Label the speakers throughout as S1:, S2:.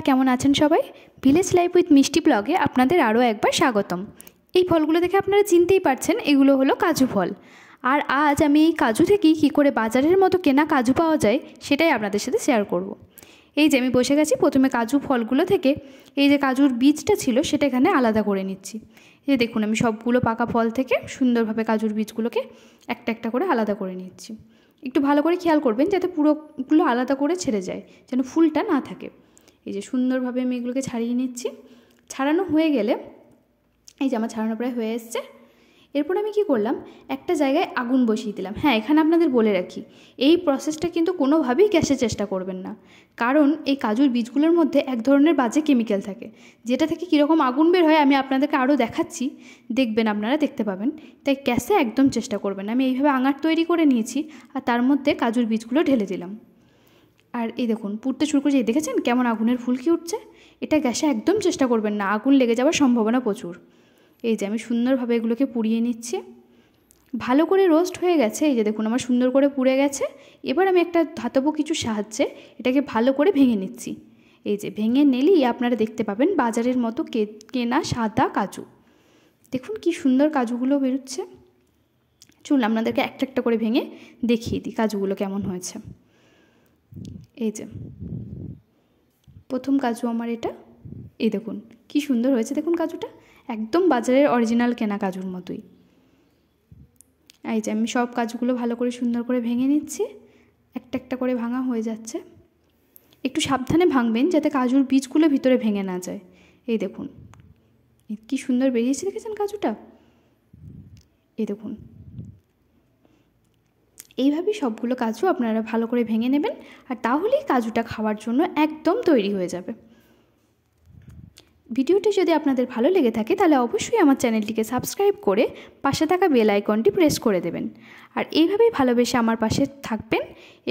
S1: নমস্কার কেমন আছেন সবাই ভিলেজ লাইফ উইথ মিষ্টি ব্লগে আপনাদের আরও একবার স্বাগতম এই ফলগুলো দেখে আপনারা চিনতেই পারছেন এগুলো হলো কাজু ফল আর আজ আমি এই কাজু থেকেই কী করে বাজারের মতো কেনা কাজু পাওয়া যায় সেটাই আপনাদের সাথে শেয়ার করব। এই যে আমি বসে গেছি প্রথমে কাজু ফলগুলো থেকে এই যে কাজুর বীজটা ছিল সেটা এখানে আলাদা করে নিচ্ছি এই দেখুন আমি সবগুলো পাকা ফল থেকে সুন্দরভাবে কাজুর বীজগুলোকে একটা একটা করে আলাদা করে নিচ্ছি একটু ভালো করে খেয়াল করবেন যাতে পুরোগুলো আলাদা করে ছেড়ে যায় যেন ফুলটা না থাকে এই যে সুন্দরভাবে আমি এগুলোকে ছাড়িয়ে নিচ্ছি ছাড়ানো হয়ে গেলে এই যে আমার ছাড়ানো প্রায় হয়ে এসছে এরপর আমি কি করলাম একটা জায়গায় আগুন বসিয়ে দিলাম হ্যাঁ এখানে আপনাদের বলে রাখি এই প্রসেসটা কিন্তু কোনোভাবেই গ্যাসের চেষ্টা করবেন না কারণ এই কাজুর বীজগুলোর মধ্যে এক ধরনের বাজে কেমিক্যাল থাকে যেটা থেকে কীরকম আগুন বের হয় আমি আপনাদেরকে আরও দেখাচ্ছি দেখবেন আপনারা দেখতে পাবেন তাই গ্যাসে একদম চেষ্টা করবেন আমি এইভাবে আঙার তৈরি করে নিয়েছি আর তার মধ্যে কাজুর বীজগুলো ঢেলে দিলাম আর এই দেখুন পুড়তে শুরু করেছে এই দেখেছেন কেমন আগুনের ফুলকি উঠছে এটা গ্যাসে একদম চেষ্টা করবেন না আগুন লেগে যাওয়ার সম্ভাবনা প্রচুর এই যে আমি সুন্দরভাবে এগুলোকে পুড়িয়ে নিচ্ছি ভালো করে রোস্ট হয়ে গেছে এই যে দেখুন আমার সুন্দর করে পুড়ে গেছে এবার আমি একটা ধাতব কিছু সাহায্যে এটাকে ভালো করে ভেঙে নিচ্ছি এই যে ভেঙে নিলেই আপনারা দেখতে পাবেন বাজারের মতো কেনা সাদা কাজু দেখুন কি সুন্দর কাজুগুলো বেরোচ্ছে চুল আপনাদেরকে একটা একটা করে ভেঙে দেখিয়ে দিই কাজুগুলো কেমন হয়েছে এই যে প্রথম কাজু আমার এটা এই দেখুন কি সুন্দর হয়েছে দেখুন কাজুটা একদম বাজারের অরিজিনাল কেনা কাজুর মতোই এই যে আমি সব কাজুগুলো ভালো করে সুন্দর করে ভেঙে নিচ্ছি একটা একটা করে ভাঙা হয়ে যাচ্ছে একটু সাবধানে ভাঙবেন যাতে কাজুর বীজগুলো ভিতরে ভেঙে না যায় এই দেখুন কি সুন্দর বেরিয়েছে দেখেছেন কাজুটা এই দেখুন এইভাবে সবগুলো কাজু আপনারা ভালো করে ভেঙে নেবেন আর তাহলেই কাজুটা খাওয়ার জন্য একদম তৈরি হয়ে যাবে ভিডিওটি যদি আপনাদের ভালো লেগে থাকে তাহলে অবশ্যই আমার চ্যানেলটিকে সাবস্ক্রাইব করে পাশে থাকা বেল আইকনটি প্রেস করে দেবেন আর এইভাবেই ভালোবেসে আমার পাশে থাকবেন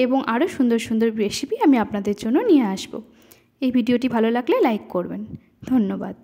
S1: এবং আরও সুন্দর সুন্দর রেসিপি আমি আপনাদের জন্য নিয়ে আসব এই ভিডিওটি ভালো লাগলে লাইক করবেন ধন্যবাদ